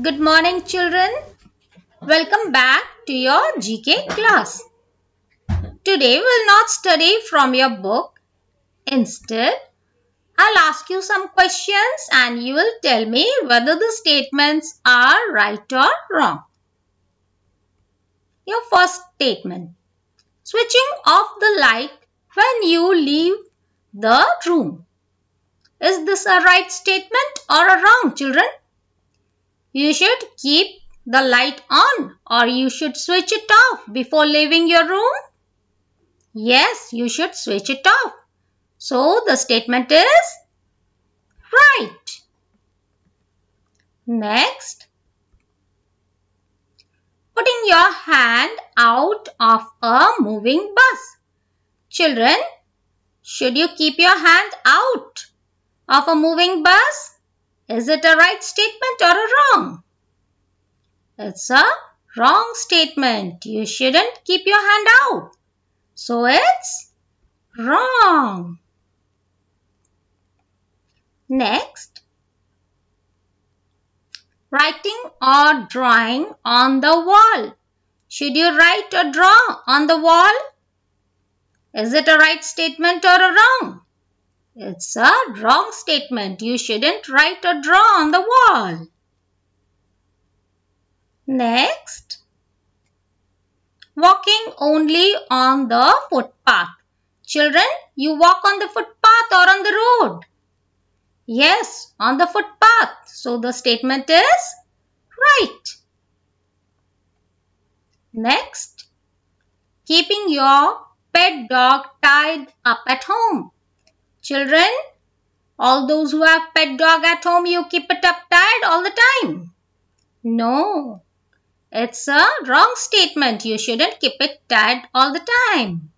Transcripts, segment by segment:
Good morning children. Welcome back to your GK class. Today we will not study from your book. Instead, I'll ask you some questions and you will tell me whether the statements are right or wrong. Your first statement. Switching off the light when you leave the room. Is this a right statement or a wrong children? You should keep the light on or you should switch it off before leaving your room. Yes, you should switch it off. So the statement is right. Next, putting your hand out of a moving bus. Children, should you keep your hand out of a moving bus? Is it a right statement or a wrong? It's a wrong statement. You shouldn't keep your hand out. So it's wrong. Next, writing or drawing on the wall. Should you write or draw on the wall? Is it a right statement or a wrong? It's a wrong statement. You shouldn't write or draw on the wall. Next, walking only on the footpath. Children, you walk on the footpath or on the road? Yes, on the footpath. So the statement is right. Next, keeping your pet dog tied up at home. Children, all those who have pet dog at home, you keep it up tied all the time. No, it's a wrong statement. You shouldn't keep it tied all the time.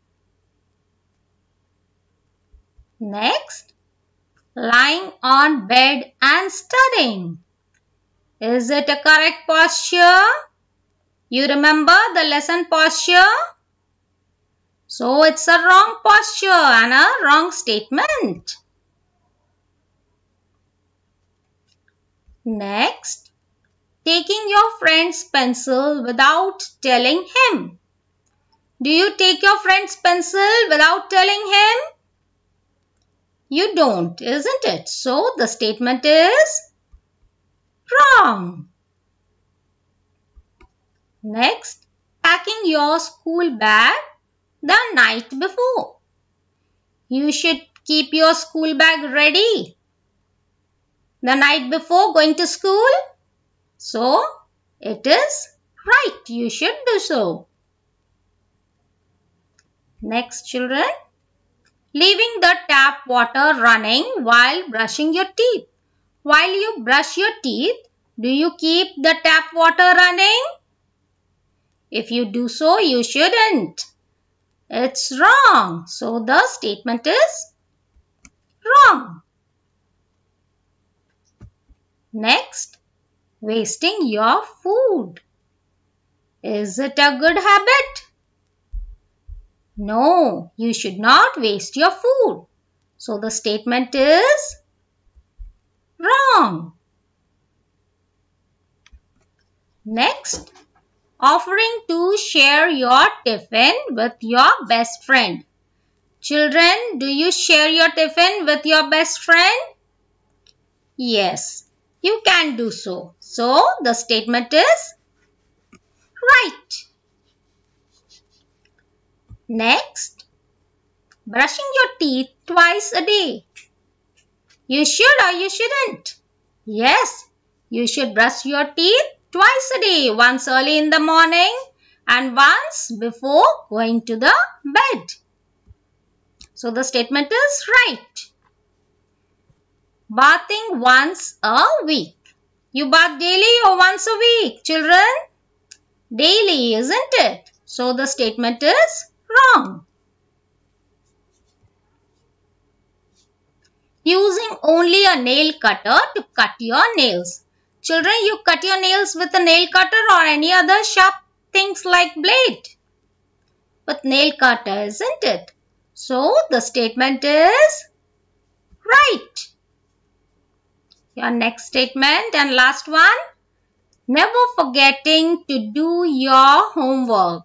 Next, lying on bed and studying. Is it a correct posture? You remember the lesson posture? So it's a wrong posture and a wrong statement. Next, taking your friend's pencil without telling him. Do you take your friend's pencil without telling him? You don't, isn't it? So the statement is wrong. Next, packing your school bag the night before. You should keep your school bag ready the night before going to school. So, it is right. You should do so. Next, children. Leaving the tap water running while brushing your teeth. While you brush your teeth, do you keep the tap water running? If you do so, you shouldn't. It's wrong. So the statement is wrong. Next, wasting your food. Is it a good habit? No, you should not waste your food. So the statement is wrong. Next, offering to share your tiffin with your best friend. Children, do you share your tiffin with your best friend? Yes, you can do so. So, the statement is right. Next, brushing your teeth twice a day. You should or you shouldn't? Yes, you should brush your teeth twice a day, once early in the morning and once before going to the bed. So the statement is right. Bathing once a week. You bath daily or once a week, children? Daily, isn't it? So the statement is wrong. Using only a nail cutter to cut your nails. Children, you cut your nails with a nail cutter or any other sharp things like blade. With nail cutter, isn't it? So, the statement is right. Your next statement and last one. Never forgetting to do your homework.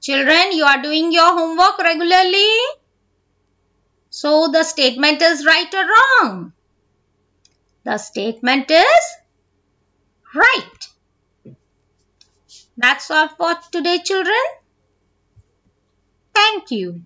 Children, you are doing your homework regularly. So the statement is right or wrong? The statement is right. That's all for today children. Thank you.